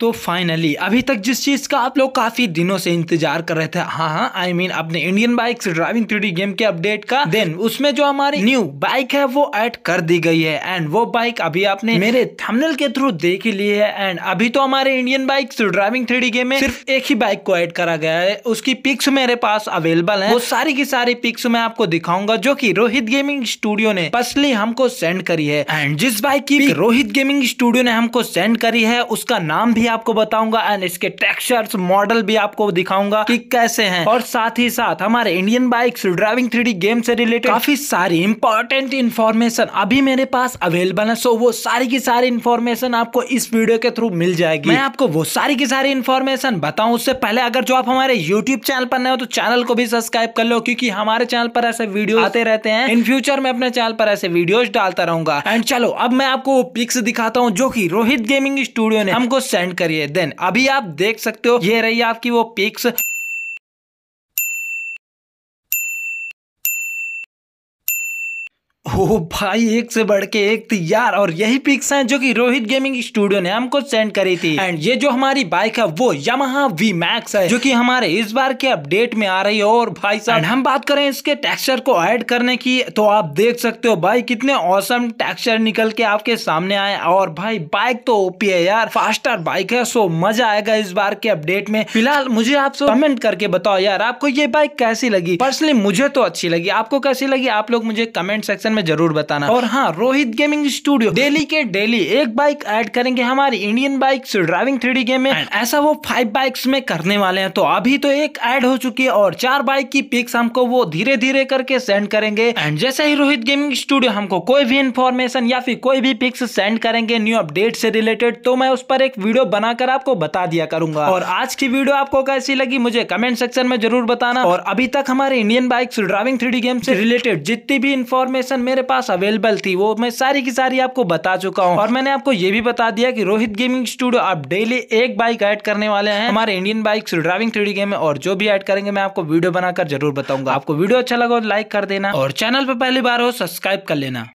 तो फाइनली अभी तक जिस चीज़ का आप लोग काफ़ी दिनों से इंतजार कर रहे थे हाँ हाँ आई I मीन mean, अपने Indian bikes driving three game के अपडेट का देन उसमें जो हमारी न्यू बाइक है वो ऐड कर दी गई है एंड वो बाइक अभी आपने मेरे थंबनेल के थ्रू देख ही ली है एंड अभी तो हमारे Indian bikes driving three game में सिर्फ एक ही बाइक को एड करा गया है उसकी पिक्स मेरे पास अवेलेबल है वो सारी की सारी पिक्स मैं आपको दिखाऊंगा जो की रोहित गेमिंग स्टूडियो ने पर्सली हमको सेंड करी है एंड जिस बाइक की रोहित गेमिंग स्टूडियो ने हमको सेंड करी है उसका नाम भी आपको बताऊंगा एंड इसके टेक्सचर मॉडल भी आपको दिखाऊंगा कि कैसे हैं और साथ ही साथ हमारे Indian bikes driving three game से रिलेटेड काफी सारी इंपॉर्टेंट इन्फॉर्मेशन अभी मेरे पास अवेलेबल है सो वो सारी की सारी इन्फॉर्मेशन आपको इस वीडियो के थ्रू मिल जाएगी मैं आपको वो सारी की सारी इन्फॉर्मेशन बताऊं उससे पहले अगर जो आप हमारे यूट्यूब चैनल पर नए हो तो चैनल को भी सब्सक्राइब कर लो क्योंकि हमारे चैनल पर ऐसे वीडियो आते रहते हैं इन फ्यूचर में अपने चैनल पर ऐसे वीडियोस डालता रहूंगा एंड चलो अब मैं आपको पिक्स दिखाता हूँ जो की रोहित गेमिंग स्टूडियो ने हमको सेंड करिए देन अभी आप देख सकते हो ये रही आपकी वो पिक्स ओ भाई एक से बढ़ के एक थी यार और यही पिक्स हैं जो कि रोहित गेमिंग स्टूडियो ने हमको सेंड करी थी एंड ये जो हमारी बाइक है वो यमहा वी मैक्स है जो कि हमारे इस बार के अपडेट में आ रही है और भाई साहब हम बात करें इसके टेक्सचर को ऐड करने की तो आप देख सकते हो भाई कितने औसम टेक्सचर निकल के आपके सामने आए और भाई बाइक तो ओपी है यार फास्टर बाइक है सो मजा आएगा इस बार के अपडेट में फिलहाल मुझे आप कमेंट करके बताओ यार आपको ये बाइक कैसी लगी पर्सनली मुझे तो अच्छी लगी आपको कैसी लगी आप लोग मुझे कमेंट सेक्शन में जरूर बताना और हाँ रोहित गेमिंग स्टूडियो डेली के डेली एक बाइक ऐड करेंगे हमारी Indian bike driving three game में ऐसा वो फाइव बाइक्स में करने वाले हैं तो अभी तो एक ऐड हो चुकी है और चार बाइक की पिक्स हमको वो धीरे धीरे करके सेंड करेंगे एंड जैसे ही रोहित गेमिंग स्टूडियो हमको कोई भी इन्फॉर्मेशन या फिर कोई भी पिक्स सेंड करेंगे न्यू अपडेट से रिलेटेड तो मैं उस पर एक वीडियो बनाकर आपको बता दिया करूंगा और आज की वीडियो आपको कैसी लगी मुझे कमेंट सेक्शन में जरूर बताना और अभी तक हमारे Indian bikes driving three game से रिलेटेड जितनी भी इन्फॉर्मेशन मेरे पास अवेलेबल थी वो मैं सारी की सारी आपको बता चुका हूँ और मैंने आपको ये भी बता दिया कि रोहित गेमिंग स्टूडियो आप डेली एक बाइक ऐड करने वाले हैं हमारे Indian bike driving three game में और जो भी ऐड करेंगे मैं आपको वीडियो बनाकर जरूर बताऊंगा आपको वीडियो अच्छा लगा लाइक तो कर देना और चैनल पर पहली बार हो सब्सक्राइब कर लेना